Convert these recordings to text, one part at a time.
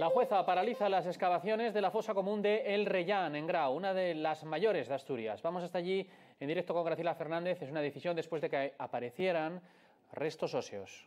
La jueza paraliza las excavaciones de la fosa común de El Reyán, en Grau, una de las mayores de Asturias. Vamos hasta allí en directo con Graciela Fernández. Es una decisión después de que aparecieran restos óseos.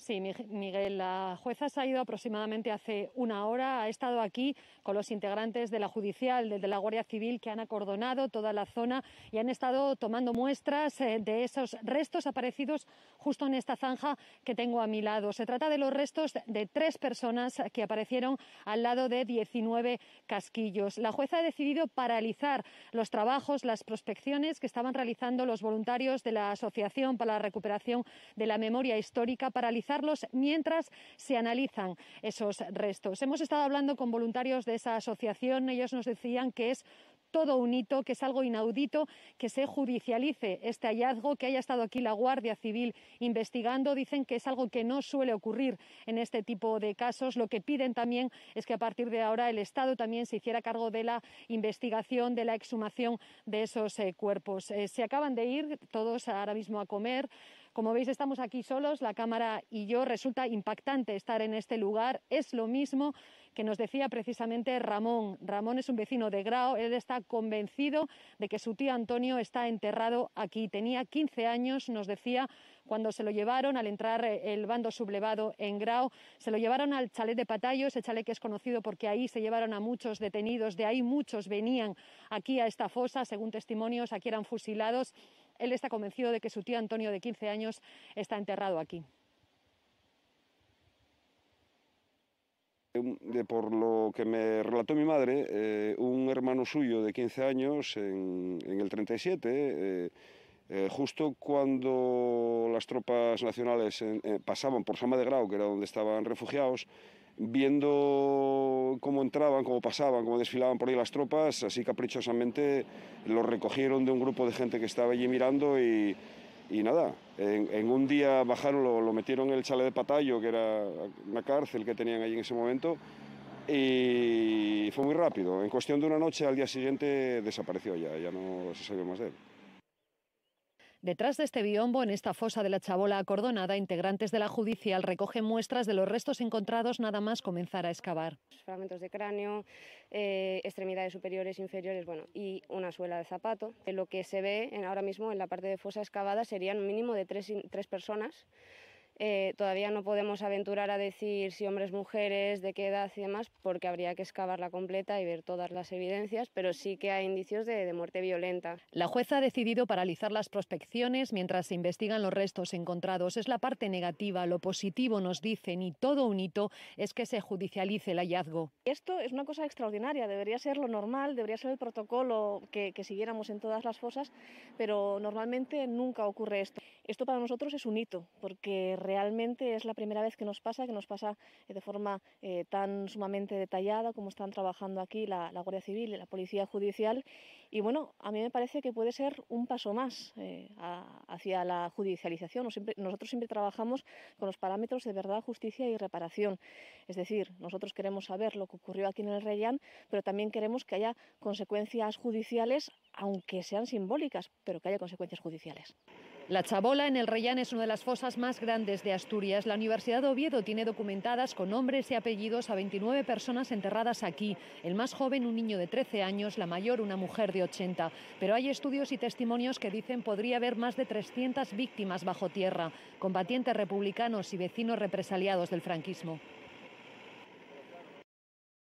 Sí, Miguel, la jueza se ha ido aproximadamente hace una hora. Ha estado aquí con los integrantes de la judicial, de la Guardia Civil, que han acordonado toda la zona y han estado tomando muestras eh, de esos restos aparecidos justo en esta zanja que tengo a mi lado. Se trata de los restos de tres personas que aparecieron al lado de 19 casquillos. La jueza ha decidido paralizar los trabajos, las prospecciones que estaban realizando los voluntarios de la Asociación para la Recuperación de la Memoria Histórica, paralizar mientras se analizan esos restos. Hemos estado hablando con voluntarios de esa asociación. Ellos nos decían que es todo un hito, que es algo inaudito, que se judicialice este hallazgo, que haya estado aquí la Guardia Civil investigando. Dicen que es algo que no suele ocurrir en este tipo de casos. Lo que piden también es que a partir de ahora el Estado también se hiciera cargo de la investigación, de la exhumación de esos eh, cuerpos. Eh, se acaban de ir todos ahora mismo a comer como veis, estamos aquí solos, la cámara y yo. Resulta impactante estar en este lugar. Es lo mismo que nos decía precisamente Ramón. Ramón es un vecino de Grau, Él está convencido de que su tío Antonio está enterrado aquí. Tenía 15 años, nos decía, cuando se lo llevaron al entrar eh, el bando sublevado en Grau. Se lo llevaron al chalet de patallos, ese chalet que es conocido porque ahí se llevaron a muchos detenidos. De ahí muchos venían aquí a esta fosa, según testimonios, aquí eran fusilados. Él está convencido de que su tío Antonio, de 15 años, está enterrado aquí. Por lo que me relató mi madre, eh, un hermano suyo de 15 años, en, el 37, eh, eh, justo cuando las tropas nacionales pasaban por Sama de Grau, que era donde estaban refugiados, viendo cómo entraban, cómo pasaban, cómo desfilaban por ahí las tropas, así caprichosamente lo recogieron de un grupo de gente que estaba allí mirando y, nada, en, un día bajaron, lo, metieron en el chale de Patayo, que era una cárcel que tenían allí en ese momento, y fue muy rápido. En cuestión de una noche, al día siguiente desapareció ya, ya no se sabe más de él. Detrás de este biombo, en esta fosa de la chabola acordonada, integrantes de la judicial recogen muestras de los restos encontrados nada más comenzar a excavar. Fragmentos de cráneo, eh, extremidades superiores, inferiores, bueno, y una suela de zapato. Eh, lo que se ve en, ahora mismo en la parte de fosa excavada serían un mínimo de tres, tres personas eh, todavía no podemos aventurar a decir si hombres, mujeres, de qué edad y demás, porque habría que excavarla completa y ver todas las evidencias, pero sí que hay indicios de, muerte violenta. La jueza ha decidido paralizar las prospecciones mientras se investigan los restos encontrados. Es la parte negativa, lo positivo nos dicen y todo un hito es que se judicialice el hallazgo. Esto es una cosa extraordinaria, debería ser lo normal, debería ser el protocolo que, que siguiéramos en todas las fosas, pero normalmente nunca ocurre esto. Esto para nosotros es un hito, porque realmente es la primera vez que nos pasa, que nos pasa eh, de forma eh, tan sumamente detallada como están trabajando aquí la, Guardia Civil y la Policía Judicial. Y bueno, a mí me parece que puede ser un paso más eh, hacia la judicialización. nosotros siempre trabajamos con los parámetros de verdad, justicia y reparación. Es decir, nosotros queremos saber lo que ocurrió aquí en el Reyán, pero también queremos que haya consecuencias judiciales, aunque sean simbólicas, pero que haya consecuencias judiciales. La Chabola en el Reyán es una de las fosas más grandes de Asturias. La Universidad de Oviedo tiene documentadas con nombres y apellidos a 29 personas enterradas aquí. El más joven, un niño de 13 años, la mayor, una mujer de 80. Pero hay estudios y testimonios que dicen podría haber más de 300 víctimas bajo tierra, combatientes republicanos y vecinos represaliados del franquismo.